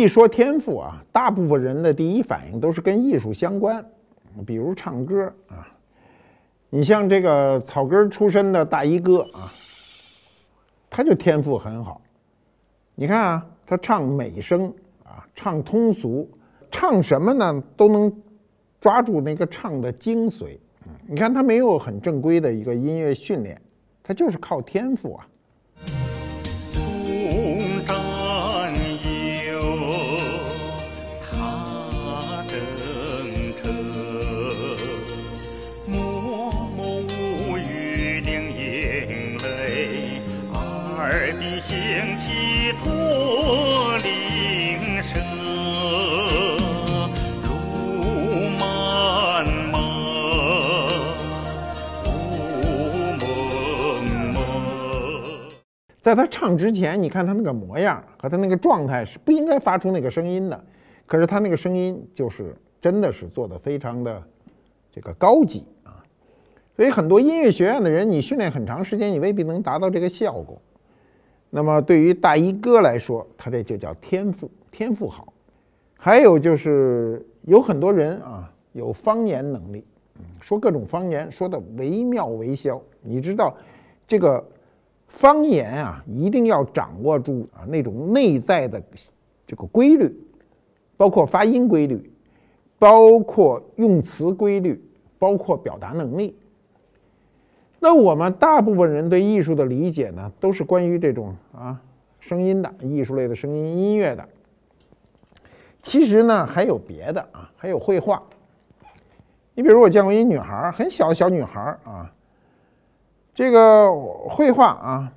一说天赋啊，大部分人的第一反应都是跟艺术相关，比如唱歌啊。你像这个草根出身的大衣哥啊，他就天赋很好。你看啊，他唱美声啊，唱通俗，唱什么呢都能抓住那个唱的精髓。你看他没有很正规的一个音乐训练，他就是靠天赋啊。在他唱之前，你看他那个模样和他那个状态是不应该发出那个声音的，可是他那个声音就是真的是做的非常的这个高级啊，所以很多音乐学院的人，你训练很长时间，你未必能达到这个效果。那么对于大衣哥来说，他这就叫天赋，天赋好。还有就是有很多人啊，有方言能力，说各种方言，说的惟妙惟肖。你知道这个。方言啊，一定要掌握住啊那种内在的这个规律，包括发音规律，包括用词规律，包括表达能力。那我们大部分人对艺术的理解呢，都是关于这种啊声音的艺术类的声音音乐的。其实呢，还有别的啊，还有绘画。你比如我见过一女孩，很小的小女孩啊。这个绘画啊，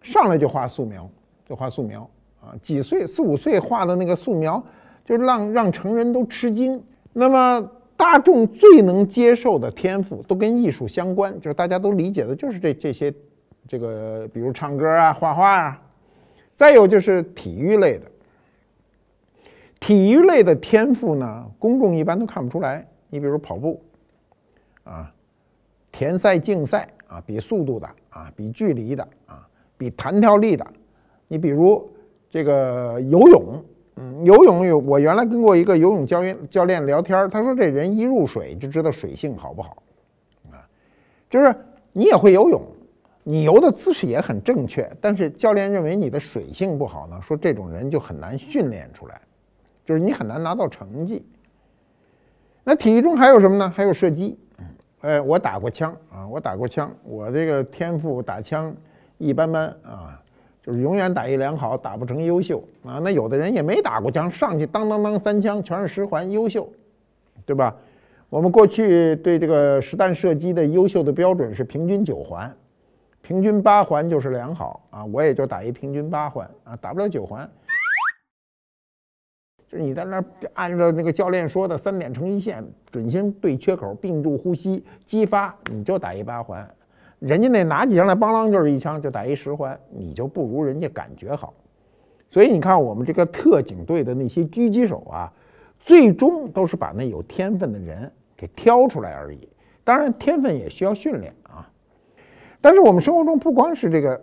上来就画素描，就画素描啊，几岁四五岁画的那个素描，就让让成人都吃惊。那么大众最能接受的天赋都跟艺术相关，就是大家都理解的，就是这这些，这个比如唱歌啊、画画啊，再有就是体育类的。体育类的天赋呢，公众一般都看不出来。你比如跑步，啊。田赛、竞赛啊，比速度的啊，比距离的啊，比弹跳力的。你比如这个游泳，嗯，游泳有我原来跟过一个游泳教教练聊天，他说这人一入水就知道水性好不好啊，就是你也会游泳，你游的姿势也很正确，但是教练认为你的水性不好呢，说这种人就很难训练出来，就是你很难拿到成绩。那体育中还有什么呢？还有射击。哎，我打过枪啊，我打过枪，我这个天赋打枪一般般啊，就是永远打一良好，打不成优秀啊。那有的人也没打过枪，上去当当当三枪全是十环优秀，对吧？我们过去对这个实弹射击的优秀的标准是平均九环，平均八环就是良好啊。我也就打一平均八环啊，打不了九环。就是你在那儿按照那个教练说的三点成一线，准星对缺口，并住呼吸，激发，你就打一八环。人家那拿起枪来，梆啷就是一枪就打一十环，你就不如人家感觉好。所以你看，我们这个特警队的那些狙击手啊，最终都是把那有天分的人给挑出来而已。当然，天分也需要训练啊。但是我们生活中不光是这个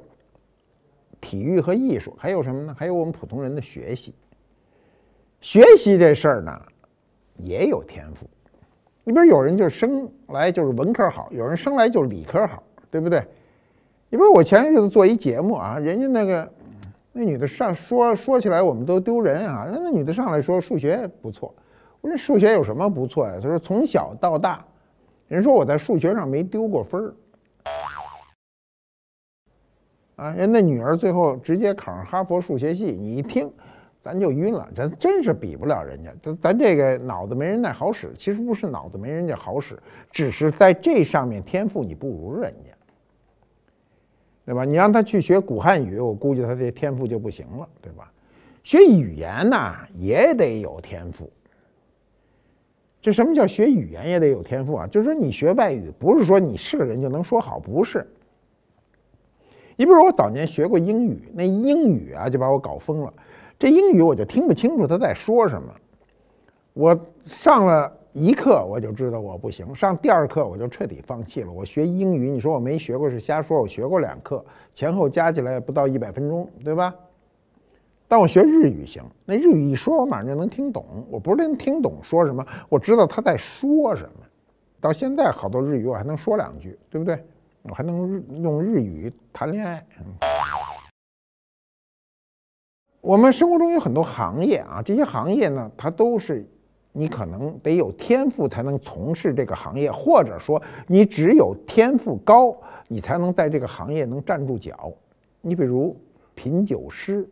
体育和艺术，还有什么呢？还有我们普通人的学习。学习这事儿呢，也有天赋。你比如有人就生来就是文科好，有人生来就是理科好，对不对？你比如我前些日子做一节目啊，人家那个那女的上说说起来我们都丢人啊，那女的上来说数学不错。我说数学有什么不错呀？她说从小到大，人说我在数学上没丢过分儿啊。人那女儿最后直接考上哈佛数学系，你一听。咱就晕了，咱真是比不了人家。咱咱这个脑子没人那好使，其实不是脑子没人家好使，只是在这上面天赋你不如人家，对吧？你让他去学古汉语，我估计他这天赋就不行了，对吧？学语言呢也得有天赋。这什么叫学语言也得有天赋啊？就是说你学外语，不是说你是个人就能说好，不是。你比如说我早年学过英语，那英语啊就把我搞疯了。这英语我就听不清楚他在说什么，我上了一课我就知道我不行，上第二课我就彻底放弃了。我学英语，你说我没学过是瞎说，我学过两课，前后加起来不到一百分钟，对吧？但我学日语行，那日语一说，我马上就能听懂。我不是能听懂说什么，我知道他在说什么。到现在好多日语我还能说两句，对不对？我还能用日语谈恋爱。我们生活中有很多行业啊，这些行业呢，它都是你可能得有天赋才能从事这个行业，或者说你只有天赋高，你才能在这个行业能站住脚。你比如品酒师，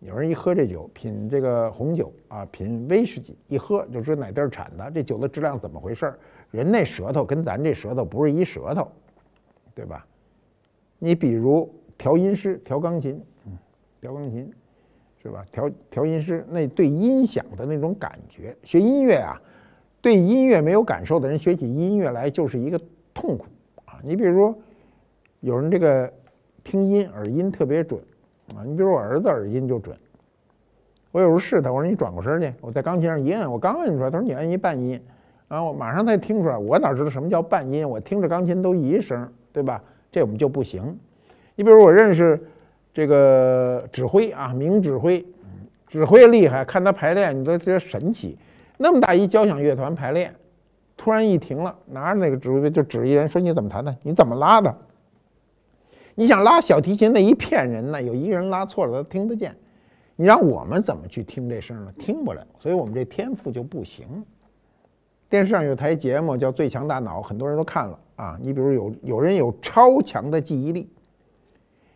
有人一喝这酒，品这个红酒啊，品威士忌，一喝就说哪地儿产的，这酒的质量怎么回事？人那舌头跟咱这舌头不是一舌头，对吧？你比如调音师调钢琴。调钢琴是吧？调调音师那对音响的那种感觉，学音乐啊，对音乐没有感受的人，学起音乐来就是一个痛苦啊！你比如说，有人这个听音耳音特别准啊，你比如我儿子耳音就准。我有时候试他，我说你转过身去，我在钢琴上一摁，我刚摁出来，他说你摁一半音啊，我马上他听出来，我哪知道什么叫半音？我听着钢琴都一声，对吧？这我们就不行。你比如我认识。这个指挥啊，名指挥，指挥厉害。看他排练，你都觉得神奇。那么大一交响乐团排练，突然一停了，拿着那个指挥就指一人，说你怎么弹的？你怎么拉的？你想拉小提琴，那一片人呢？有一个人拉错了，他听得见。你让我们怎么去听这声呢？听不了，所以我们这天赋就不行。电视上有台节目叫《最强大脑》，很多人都看了啊。你比如有有人有超强的记忆力。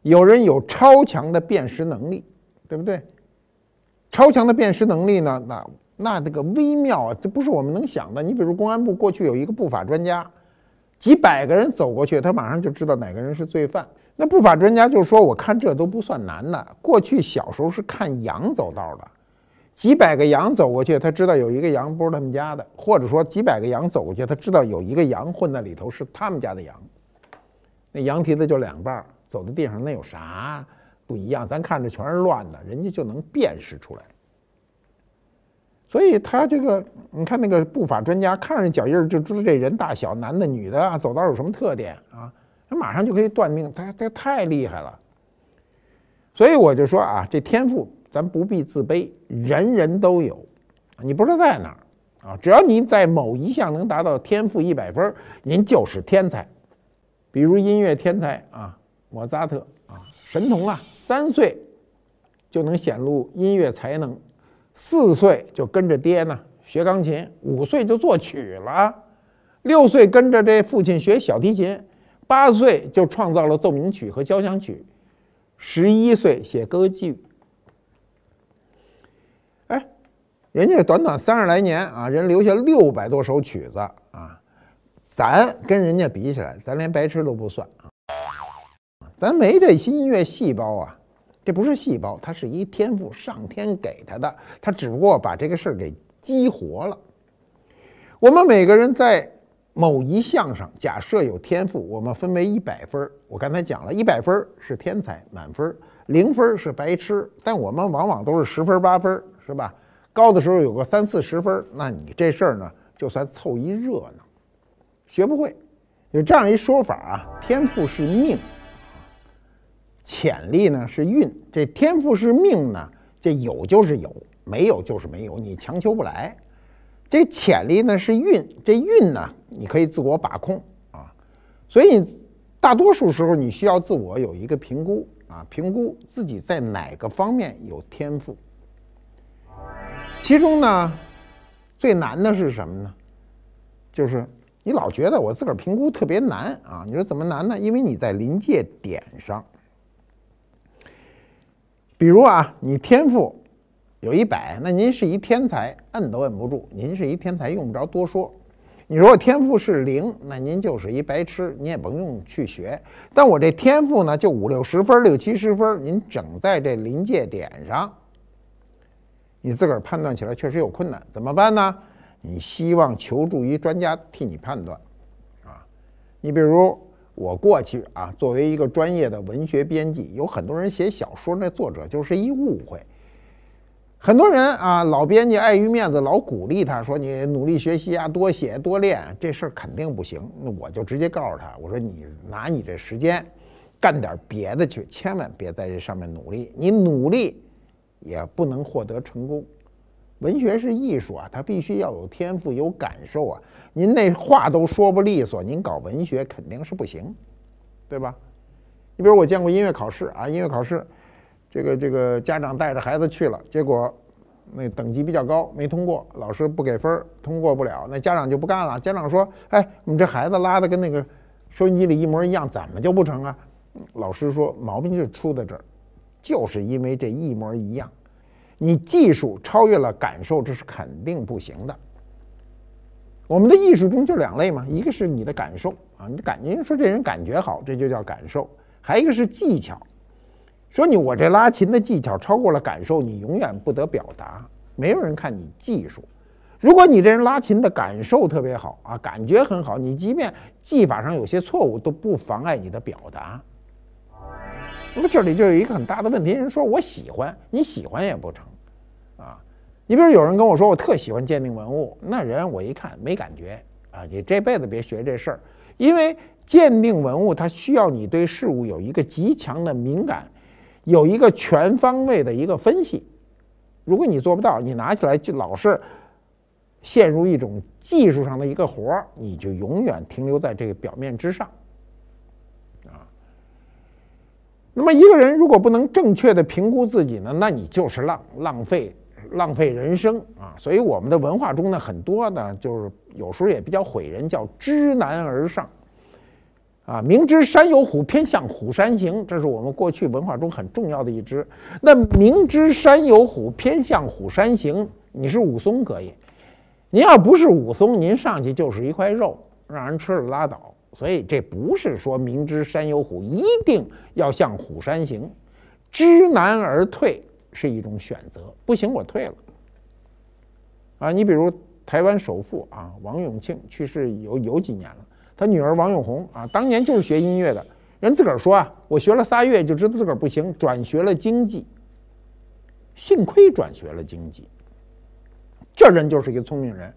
有人有超强的辨识能力，对不对？超强的辨识能力呢？那那这个微妙啊，这不是我们能想的。你比如公安部过去有一个不法专家，几百个人走过去，他马上就知道哪个人是罪犯。那不法专家就说：“我看这都不算难的。过去小时候是看羊走道的，几百个羊走过去，他知道有一个羊不是他们家的，或者说几百个羊走过去，他知道有一个羊混在里头是他们家的羊，那羊蹄子就两半儿。”走的地方那有啥不一样？咱看着全是乱的，人家就能辨识出来。所以他这个，你看那个步法专家，看着脚印就知道这人大小、男的女的啊，走道有什么特点啊，他马上就可以断定。他他太厉害了。所以我就说啊，这天赋咱不必自卑，人人都有，你不知道在哪儿啊。只要您在某一项能达到天赋一百分，您就是天才。比如音乐天才啊。莫扎特啊，神童啊，三岁就能显露音乐才能，四岁就跟着爹呢学钢琴，五岁就作曲了，六岁跟着这父亲学小提琴，八岁就创造了奏鸣曲和交响曲，十一岁写歌剧。哎，人家短短三十来年啊，人留下六百多首曲子啊，咱跟人家比起来，咱连白痴都不算。咱没这音乐细胞啊，这不是细胞，它是一天赋，上天给他的。他只不过把这个事儿给激活了。我们每个人在某一项上，假设有天赋，我们分为一百分儿。我刚才讲了一百分儿是天才，满分零分是白痴。但我们往往都是十分八分，是吧？高的时候有个三四十分，那你这事儿呢，就算凑一热闹，学不会。有这样一说法啊，天赋是命。潜力呢是运，这天赋是命呢，这有就是有，没有就是没有，你强求不来。这潜力呢是运，这运呢你可以自我把控啊，所以大多数时候你需要自我有一个评估啊，评估自己在哪个方面有天赋。其中呢最难的是什么呢？就是你老觉得我自个儿评估特别难啊，你说怎么难呢？因为你在临界点上。比如啊，你天赋有一百，那您是一天才，摁都摁不住。您是一天才，用不着多说。你如果天赋是零，那您就是一白痴，你也甭用去学。但我这天赋呢，就五六十分，六七十分，您整在这临界点上，你自个儿判断起来确实有困难，怎么办呢？你希望求助于专家替你判断啊？你比如。我过去啊，作为一个专业的文学编辑，有很多人写小说，那作者就是一误会。很多人啊，老编辑碍于面子，老鼓励他说：“你努力学习啊，多写多练，这事儿肯定不行。”那我就直接告诉他：“我说你拿你这时间干点别的去，千万别在这上面努力。你努力也不能获得成功。”文学是艺术啊，它必须要有天赋、有感受啊。您那话都说不利索，您搞文学肯定是不行，对吧？你比如我见过音乐考试啊，音乐考试，这个这个家长带着孩子去了，结果那等级比较高，没通过，老师不给分通过不了，那家长就不干了。家长说：“哎，你这孩子拉的跟那个收音机里一模一样，怎么就不成啊？”老师说：“毛病就出在这儿，就是因为这一模一样。”你技术超越了感受，这是肯定不行的。我们的艺术中就两类嘛，一个是你的感受啊，你感觉说这人感觉好，这就叫感受；，还一个是技巧。说你我这拉琴的技巧超过了感受，你永远不得表达，没有人看你技术。如果你这人拉琴的感受特别好啊，感觉很好，你即便技法上有些错误，都不妨碍你的表达。那么这里就有一个很大的问题，人说我喜欢，你喜欢也不成。你比如有人跟我说，我特喜欢鉴定文物，那人我一看没感觉啊，你这辈子别学这事儿，因为鉴定文物它需要你对事物有一个极强的敏感，有一个全方位的一个分析。如果你做不到，你拿起来就老是陷入一种技术上的一个活儿，你就永远停留在这个表面之上啊。那么一个人如果不能正确的评估自己呢，那你就是浪浪费。浪费人生啊！所以我们的文化中呢，很多呢，就是有时候也比较毁人，叫知难而上，啊，明知山有虎，偏向虎山行，这是我们过去文化中很重要的一支。那明知山有虎，偏向虎山行，你是武松可以，您要不是武松，您上去就是一块肉，让人吃了拉倒。所以这不是说明知山有虎，一定要向虎山行，知难而退。是一种选择，不行我退了，啊，你比如台湾首富啊王永庆去世有有几年了，他女儿王永红啊，当年就是学音乐的，人自个儿说啊，我学了仨月就知道自个儿不行，转学了经济，幸亏转学了经济，这人就是一个聪明人，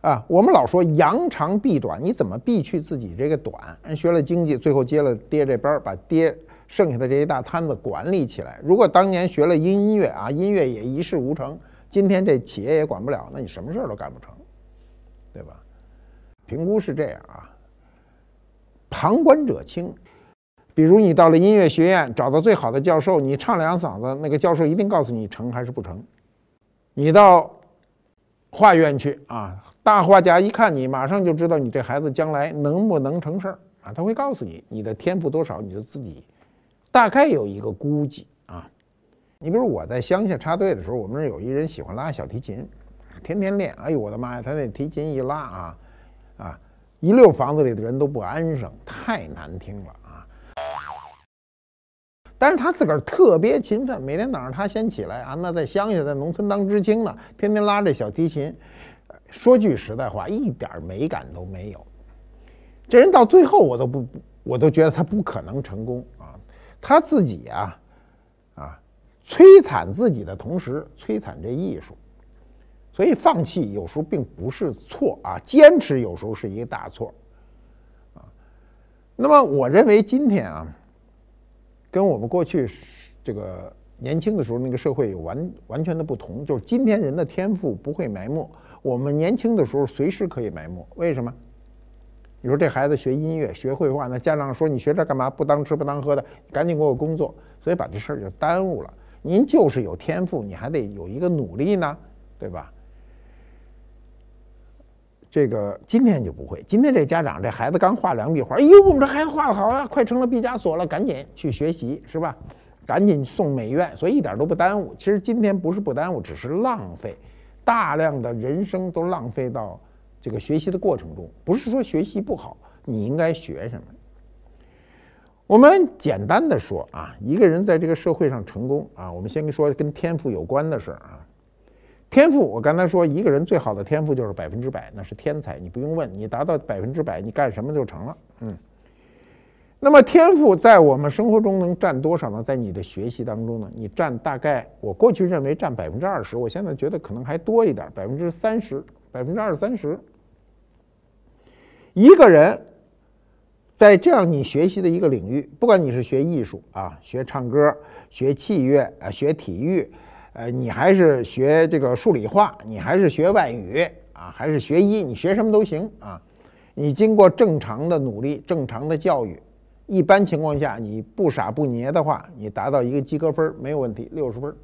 啊，我们老说扬长避短，你怎么避去自己这个短？人学了经济，最后接了爹这班儿，把爹。剩下的这一大摊子管理起来，如果当年学了音乐啊，音乐也一事无成，今天这企业也管不了，那你什么事儿都干不成，对吧？评估是这样啊，旁观者清。比如你到了音乐学院，找到最好的教授，你唱两嗓子，那个教授一定告诉你成还是不成。你到画院去啊，大画家一看你，马上就知道你这孩子将来能不能成事儿啊，他会告诉你你的天赋多少，你就自己。大概有一个估计啊，你比如我在乡下插队的时候，我们那儿有一人喜欢拉小提琴，天天练。哎呦，我的妈呀！他那提琴一拉啊，啊，一溜房子里的人都不安生，太难听了啊。但是他自个儿特别勤奋，每天早上他先起来啊，那在乡下，在农村当知青呢，天天拉着小提琴。说句实在话，一点美感都没有。这人到最后，我都不，我都觉得他不可能成功。他自己啊，啊，摧残自己的同时，摧残这艺术，所以放弃有时候并不是错啊，坚持有时候是一个大错，啊。那么我认为今天啊，跟我们过去这个年轻的时候那个社会有完完全的不同，就是今天人的天赋不会埋没，我们年轻的时候随时可以埋没，为什么？你说这孩子学音乐、学绘画，那家长说你学这干嘛？不当吃不当喝的，赶紧给我工作。所以把这事儿就耽误了。您就是有天赋，你还得有一个努力呢，对吧？这个今天就不会，今天这家长这孩子刚画两笔画，哎呦，我们这孩子画的好啊，快成了毕加索了，赶紧去学习是吧？赶紧送美院，所以一点都不耽误。其实今天不是不耽误，只是浪费，大量的人生都浪费到。这个学习的过程中，不是说学习不好，你应该学什么？我们简单的说啊，一个人在这个社会上成功啊，我们先说跟天赋有关的事儿啊。天赋，我刚才说一个人最好的天赋就是百分之百，那是天才，你不用问，你达到百分之百，你干什么就成了。嗯。那么天赋在我们生活中能占多少呢？在你的学习当中呢？你占大概我过去认为占百分之二十，我现在觉得可能还多一点，百分之三十，百分之二三十。一个人在这样你学习的一个领域，不管你是学艺术啊，学唱歌、学器乐啊，学体育，呃，你还是学这个数理化，你还是学外语啊，还是学医，你学什么都行啊。你经过正常的努力、正常的教育，一般情况下，你不傻不捏的话，你达到一个及格分没有问题，六十分。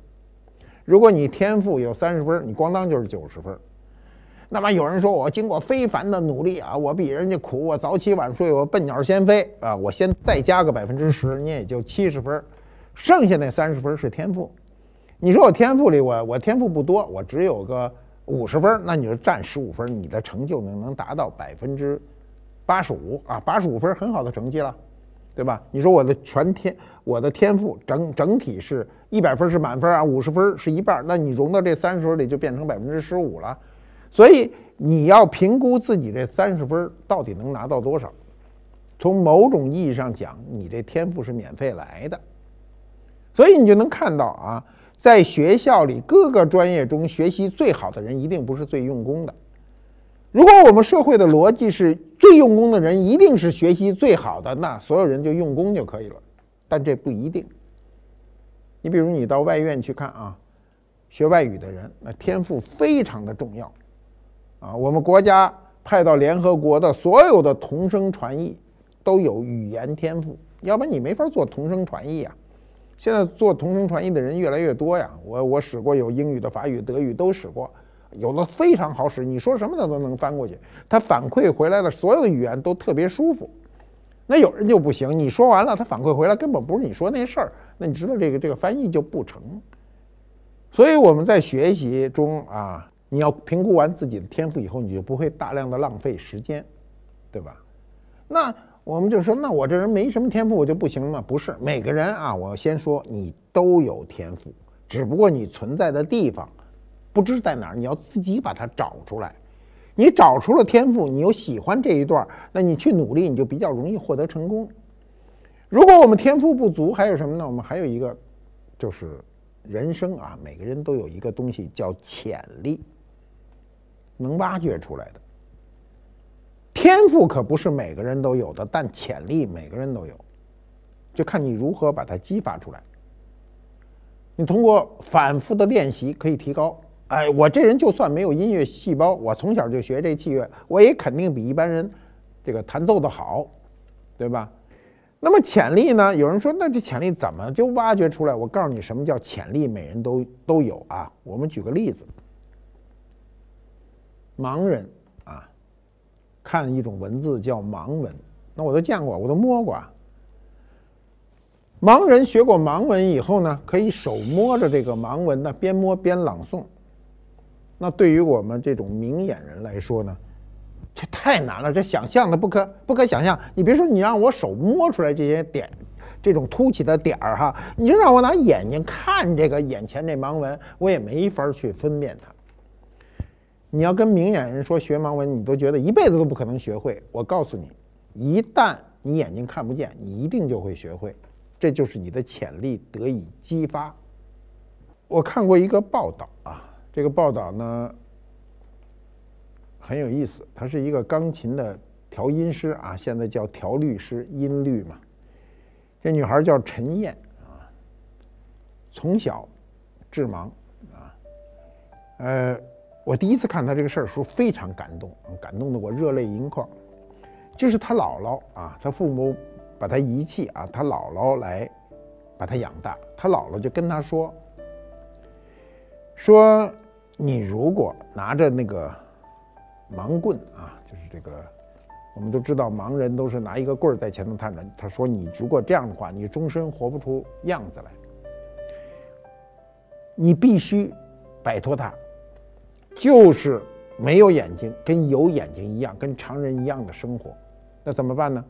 如果你天赋有三十分，你咣当就是九十分。那么有人说我经过非凡的努力啊，我比人家苦，我早起晚睡，我笨鸟先飞啊，我先再加个百分之十，你也就七十分，剩下那三十分是天赋。你说我天赋里，我我天赋不多，我只有个五十分，那你就占十五分，你的成就能能达到百分之八十五啊，八十五分很好的成绩了，对吧？你说我的全天，我的天赋整整体是一百分是满分啊，五十分是一半，那你融到这三十分里就变成百分之十五了。所以你要评估自己这三十分到底能拿到多少。从某种意义上讲，你这天赋是免费来的，所以你就能看到啊，在学校里各个专业中学习最好的人，一定不是最用功的。如果我们社会的逻辑是最用功的人一定是学习最好的，那所有人就用功就可以了。但这不一定。你比如你到外院去看啊，学外语的人，那天赋非常的重要。啊，我们国家派到联合国的所有的同声传译都有语言天赋，要不然你没法做同声传译啊。现在做同声传译的人越来越多呀，我我使过有英语的、法语、德语都使过，有的非常好使，你说什么他都能翻过去，他反馈回来的所有的语言都特别舒服。那有人就不行，你说完了，他反馈回来根本不是你说那事儿，那你知道这个这个翻译就不成。所以我们在学习中啊。你要评估完自己的天赋以后，你就不会大量的浪费时间，对吧？那我们就说，那我这人没什么天赋，我就不行吗？不是，每个人啊，我先说，你都有天赋，只不过你存在的地方不知在哪儿，你要自己把它找出来。你找出了天赋，你又喜欢这一段那你去努力，你就比较容易获得成功。如果我们天赋不足，还有什么呢？我们还有一个就是人生啊，每个人都有一个东西叫潜力。能挖掘出来的天赋可不是每个人都有的，但潜力每个人都有，就看你如何把它激发出来。你通过反复的练习可以提高。哎，我这人就算没有音乐细胞，我从小就学这器乐，我也肯定比一般人这个弹奏的好，对吧？那么潜力呢？有人说，那这潜力怎么就挖掘出来？我告诉你，什么叫潜力，每人都都有啊。我们举个例子。盲人啊，看一种文字叫盲文，那我都见过，我都摸过。盲人学过盲文以后呢，可以手摸着这个盲文呢，边摸边朗诵。那对于我们这种明眼人来说呢，这太难了，这想象的不可不可想象。你别说你让我手摸出来这些点，这种凸起的点儿哈，你就让我拿眼睛看这个眼前这盲文，我也没法去分辨它。你要跟明眼人说学盲文，你都觉得一辈子都不可能学会。我告诉你，一旦你眼睛看不见，你一定就会学会，这就是你的潜力得以激发。我看过一个报道啊，这个报道呢很有意思，他是一个钢琴的调音师啊，现在叫调律师音律嘛。这女孩叫陈燕啊，从小致盲啊，呃。我第一次看他这个事儿的时候，非常感动，感动的我热泪盈眶。就是他姥姥啊，他父母把他遗弃啊，他姥姥来把他养大。他姥姥就跟他说：“说你如果拿着那个盲棍啊，就是这个，我们都知道盲人都是拿一个棍儿在前面探着。他说你如果这样的话，你终身活不出样子来。你必须摆脱他。”就是没有眼睛，跟有眼睛一样，跟常人一样的生活，那怎么办呢？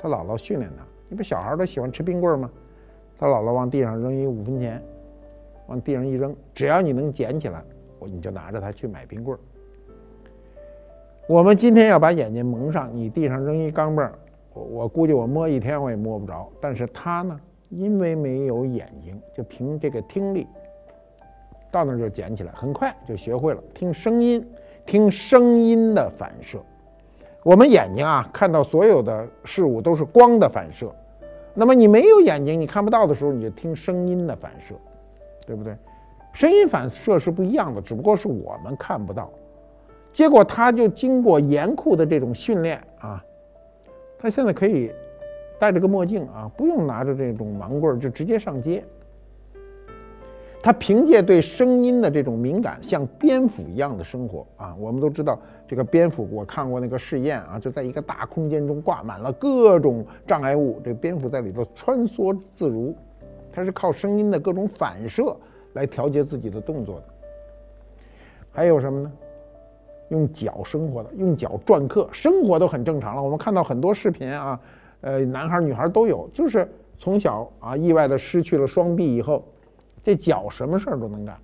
他姥姥训练他，你不小孩都喜欢吃冰棍吗？他姥姥往地上扔一五分钱，往地上一扔，只要你能捡起来，我你就拿着它去买冰棍儿。我们今天要把眼睛蒙上，你地上扔一钢镚儿，我我估计我摸一天我也摸不着，但是他呢，因为没有眼睛，就凭这个听力。到那儿就捡起来，很快就学会了听声音，听声音的反射。我们眼睛啊，看到所有的事物都是光的反射。那么你没有眼睛，你看不到的时候，你就听声音的反射，对不对？声音反射是不一样的，只不过是我们看不到。结果他就经过严酷的这种训练啊，他现在可以戴着个墨镜啊，不用拿着这种盲棍儿，就直接上街。他凭借对声音的这种敏感，像蝙蝠一样的生活啊！我们都知道这个蝙蝠，我看过那个试验啊，就在一个大空间中挂满了各种障碍物，这蝙蝠在里头穿梭自如，它是靠声音的各种反射来调节自己的动作的。还有什么呢？用脚生活的，用脚篆刻生活都很正常了。我们看到很多视频啊，呃，男孩女孩都有，就是从小啊意外的失去了双臂以后。这脚什么事儿都能干，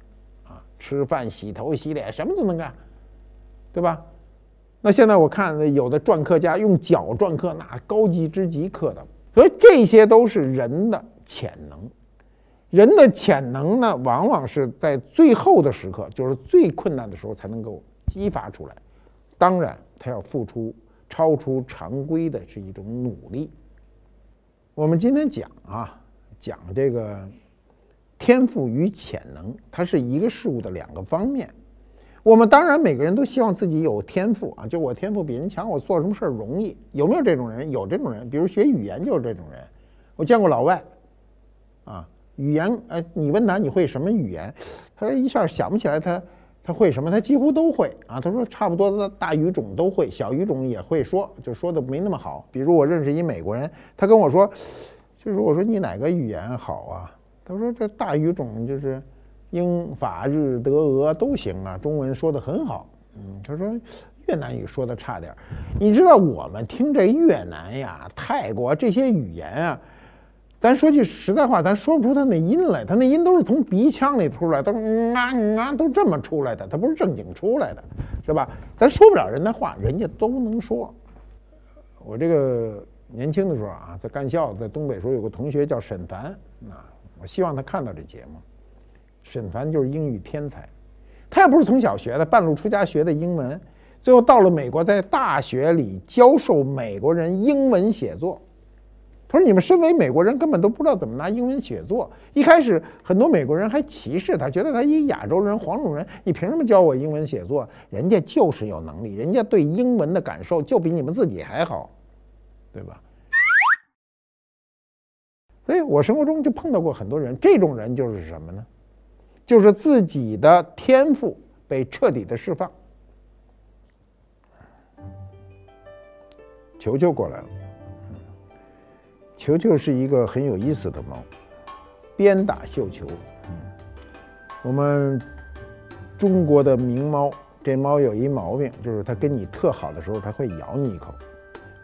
啊，吃饭、洗头、洗脸，什么都能干，对吧？那现在我看有的篆刻家用脚篆刻，那高级之极刻的。所以这些都是人的潜能。人的潜能呢，往往是在最后的时刻，就是最困难的时候，才能够激发出来。当然，他要付出超出常规的是一种努力。我们今天讲啊，讲这个。天赋与潜能，它是一个事物的两个方面。我们当然每个人都希望自己有天赋啊，就我天赋比人强，我做什么事儿容易。有没有这种人？有这种人，比如学语言就是这种人。我见过老外，啊，语言，哎，你问他你会什么语言，他一下想不起来他他会什么，他几乎都会啊。他说差不多的大语种都会，小语种也会说，就说的没那么好。比如我认识一美国人，他跟我说，就是我说你哪个语言好啊？他说：“这大语种就是英法日德俄都行啊，中文说的很好。”嗯，他说越南语说的差点儿。你知道我们听这越南呀、泰国这些语言啊，咱说句实在话，咱说不出他那音来。他那音都是从鼻腔里出来，都啊啊都这么出来的，他不是正经出来的，是吧？咱说不了人的话，人家都能说。我这个年轻的时候啊，在干校，在东北时候，有个同学叫沈凡啊。我希望他看到这节目，沈凡就是英语天才，他也不是从小学的，半路出家学的英文，最后到了美国，在大学里教授美国人英文写作。他说：“你们身为美国人，根本都不知道怎么拿英文写作。一开始，很多美国人还歧视他，觉得他一亚洲人、黄种人，你凭什么教我英文写作？人家就是有能力，人家对英文的感受就比你们自己还好，对吧？”哎，我生活中就碰到过很多人，这种人就是什么呢？就是自己的天赋被彻底的释放。球球过来了，球球是一个很有意思的猫，鞭打绣球。我们中国的名猫，这猫有一毛病，就是它跟你特好的时候，它会咬你一口，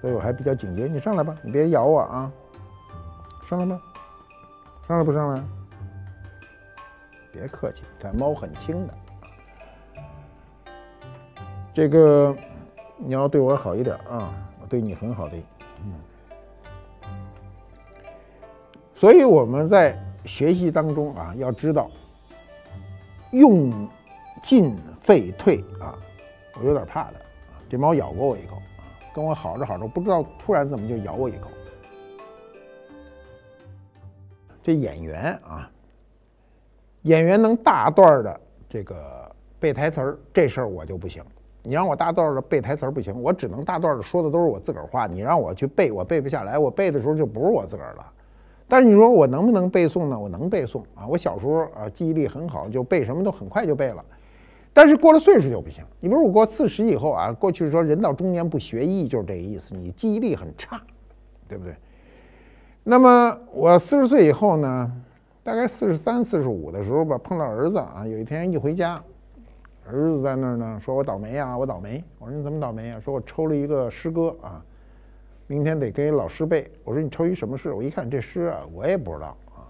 所以我还比较警觉。你上来吧，你别咬我啊。上来吗？上来不上来？别客气，这猫很轻的。这个你要对我好一点啊，我对你很好的。嗯。所以我们在学习当中啊，要知道用进废退啊。我有点怕它，这猫咬过我一口，跟我好着好着，不知道突然怎么就咬我一口。这演员啊，演员能大段的这个背台词儿，这事儿我就不行。你让我大段的背台词儿不行，我只能大段的说的都是我自个儿话。你让我去背，我背不下来。我背的时候就不是我自个儿了。但是你说我能不能背诵呢？我能背诵啊。我小时候啊记忆力很好，就背什么都很快就背了。但是过了岁数就不行。你比如我过四十以后啊，过去说人到中年不学艺就是这个意思，你记忆力很差，对不对？那么我四十岁以后呢，大概四十三、四十五的时候吧，碰到儿子啊，有一天一回家，儿子在那儿呢，说我倒霉啊，我倒霉。我说你怎么倒霉呀？说我抽了一个诗歌啊，明天得跟老师背。我说你抽一什么诗？我一看这诗啊，我也不知道啊。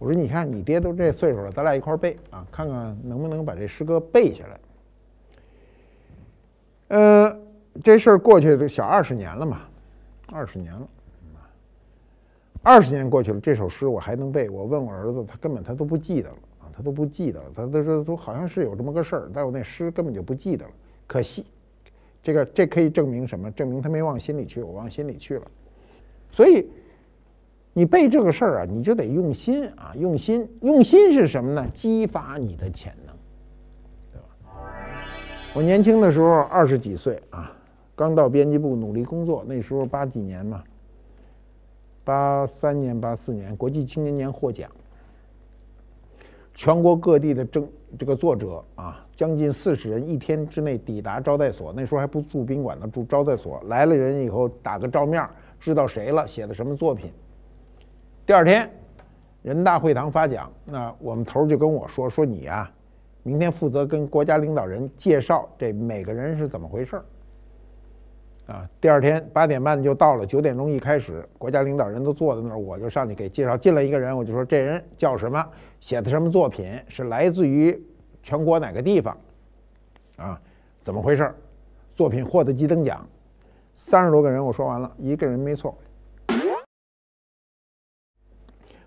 我说你看，你爹都这岁数了，咱俩一块背啊，看看能不能把这诗歌背下来。呃，这事儿过去小二十年了嘛，二十年了。二十年过去了，这首诗我还能背。我问我儿子，他根本他都不记得了啊，他都不记得，了。他都说都好像是有这么个事儿，但我那诗根本就不记得了。可惜，这个这可以证明什么？证明他没往心里去，我往心里去了。所以，你背这个事儿啊，你就得用心啊，用心，用心是什么呢？激发你的潜能，对吧？我年轻的时候二十几岁啊，刚到编辑部努力工作，那时候八几年嘛。八三年、八四年国际青年年获奖，全国各地的政这个作者啊，将近四十人一天之内抵达招待所。那时候还不住宾馆呢，住招待所。来了人以后打个照面，知道谁了，写的什么作品。第二天人大会堂发奖，那我们头就跟我说：“说你啊，明天负责跟国家领导人介绍这每个人是怎么回事儿。”啊，第二天八点半就到了，九点钟一开始，国家领导人都坐在那儿，我就上去给介绍。进来一个人，我就说这人叫什么，写的什么作品，是来自于全国哪个地方，啊，怎么回事？作品获得几等奖？三十多个人，我说完了，一个人没错。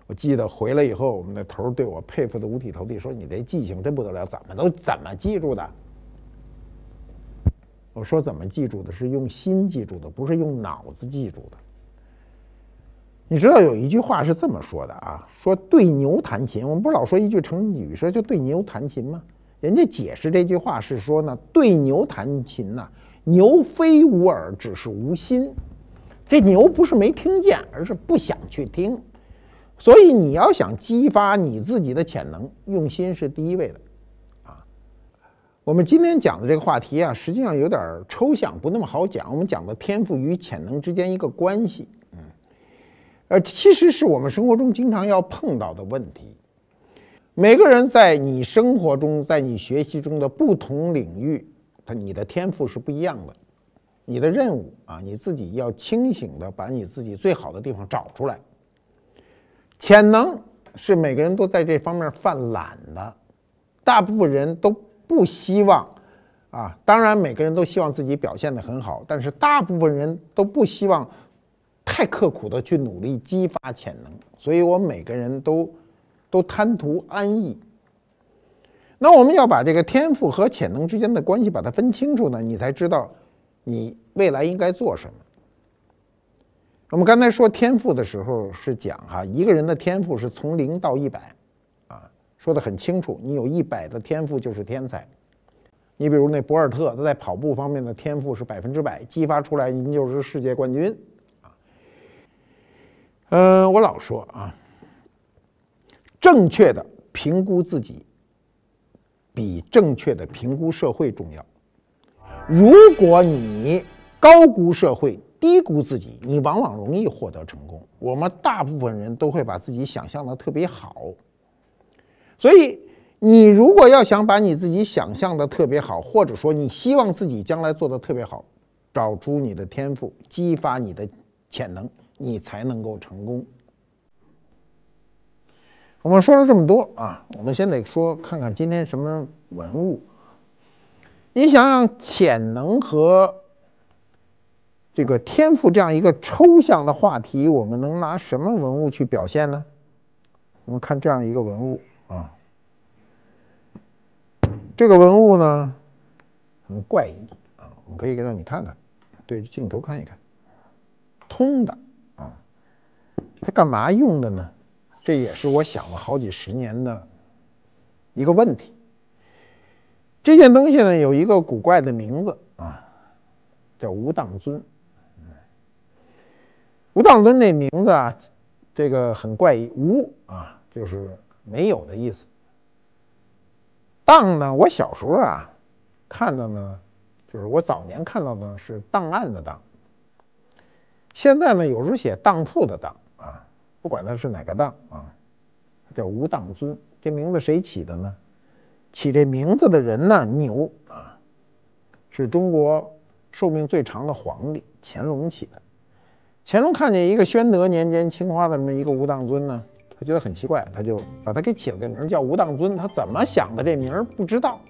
我记得回来以后，我们的头对我佩服的五体投地，说你这记性真不得了，怎么都怎么记住的？我说怎么记住的？是用心记住的，不是用脑子记住的。你知道有一句话是这么说的啊，说对牛弹琴。我们不是老说一句成语说就对牛弹琴吗？人家解释这句话是说呢，对牛弹琴呢，牛非无耳，只是无心。这牛不是没听见，而是不想去听。所以你要想激发你自己的潜能，用心是第一位的。我们今天讲的这个话题啊，实际上有点抽象，不那么好讲。我们讲的天赋与潜能之间一个关系，嗯，呃，其实是我们生活中经常要碰到的问题。每个人在你生活中、在你学习中的不同领域，他你的天赋是不一样的。你的任务啊，你自己要清醒的把你自己最好的地方找出来。潜能是每个人都在这方面犯懒的，大部分人都。不希望，啊，当然每个人都希望自己表现得很好，但是大部分人都不希望太刻苦的去努力激发潜能，所以，我们每个人都都贪图安逸。那我们要把这个天赋和潜能之间的关系把它分清楚呢，你才知道你未来应该做什么。我们刚才说天赋的时候是讲哈，一个人的天赋是从零到一百。说的很清楚，你有一百的天赋就是天才。你比如那博尔特，他在跑步方面的天赋是百分之百激发出来，你就是世界冠军。啊。嗯，我老说啊，正确的评估自己比正确的评估社会重要。如果你高估社会，低估自己，你往往容易获得成功。我们大部分人都会把自己想象的特别好。所以，你如果要想把你自己想象的特别好，或者说你希望自己将来做的特别好，找出你的天赋，激发你的潜能，你才能够成功。我们说了这么多啊，我们先得说看看今天什么文物。你想想潜能和这个天赋这样一个抽象的话题，我们能拿什么文物去表现呢？我们看这样一个文物。这个文物呢很怪异啊，我可以让你看看，对着镜头看一看，通的啊，它干嘛用的呢？这也是我想了好几十年的一个问题。这件东西呢有一个古怪的名字啊，叫无当尊。无当尊这名字啊，这个很怪异，无啊就是没有的意思。当呢，我小时候啊，看到呢，就是我早年看到的是档案的档。现在呢，有时候写当铺的当啊，不管它是哪个当啊，叫无当尊，这名字谁起的呢？起这名字的人呢，牛啊，是中国寿命最长的皇帝乾隆起的。乾隆看见一个宣德年间青花的这么一个无当尊呢。他觉得很奇怪，他就把他给起了个名叫无当尊。他怎么想的这名儿不知道。